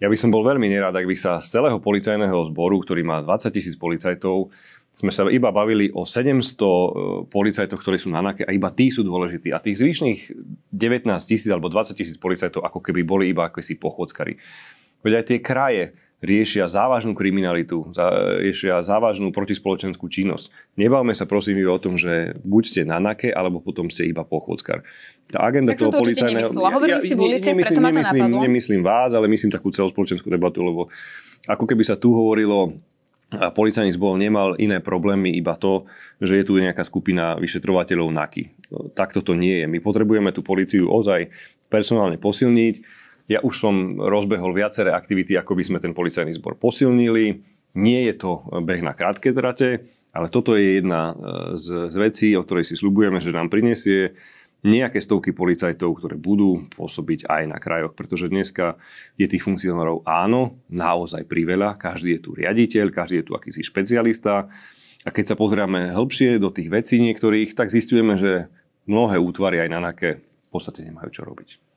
Ja by som bol veľmi nerád, ak by sa z celého policajného zboru, ktorý má 20 tisíc policajtov, sme sa iba bavili o 700 e, policajtoch, ktorí sú na NAKE a iba tí sú dôležití. A tých zvyšných 19 tisíc alebo 20 tisíc policajtov ako keby boli iba akési pochodskari. Veď aj tie kraje, riešia závažnú kriminalitu, riešia závažnú protispoločenskú činnosť. Nebavme sa prosím iba o tom, že buď ste na nake, alebo potom ste iba pochodskar. Tá agenda tak toho to policajného... Ja, ja, ja, ulici, nemyslím, nemyslím, nemyslím vás, ale myslím takú celospoločenskú debatu, lebo ako keby sa tu hovorilo a policajný zbor nemal iné problémy, iba to, že je tu nejaká skupina vyšetrovateľov NAKY. Takto to nie je. My potrebujeme tú policiu ozaj personálne posilniť ja už som rozbehol viaceré aktivity, ako by sme ten policajný zbor posilnili. Nie je to e, beh na krátke trate, ale toto je jedna e, z, z vecí, o ktorej si slubujeme, že nám prinesie nejaké stovky policajtov, ktoré budú pôsobiť aj na krajoch, pretože dneska je tých funkcionárov áno, naozaj priveľa, každý je tu riaditeľ, každý je tu akýsi špecialista a keď sa pozrieme hĺbšie do tých vecí niektorých, tak zistujeme, že mnohé útvary aj na NAKE v podstate nemajú čo robiť.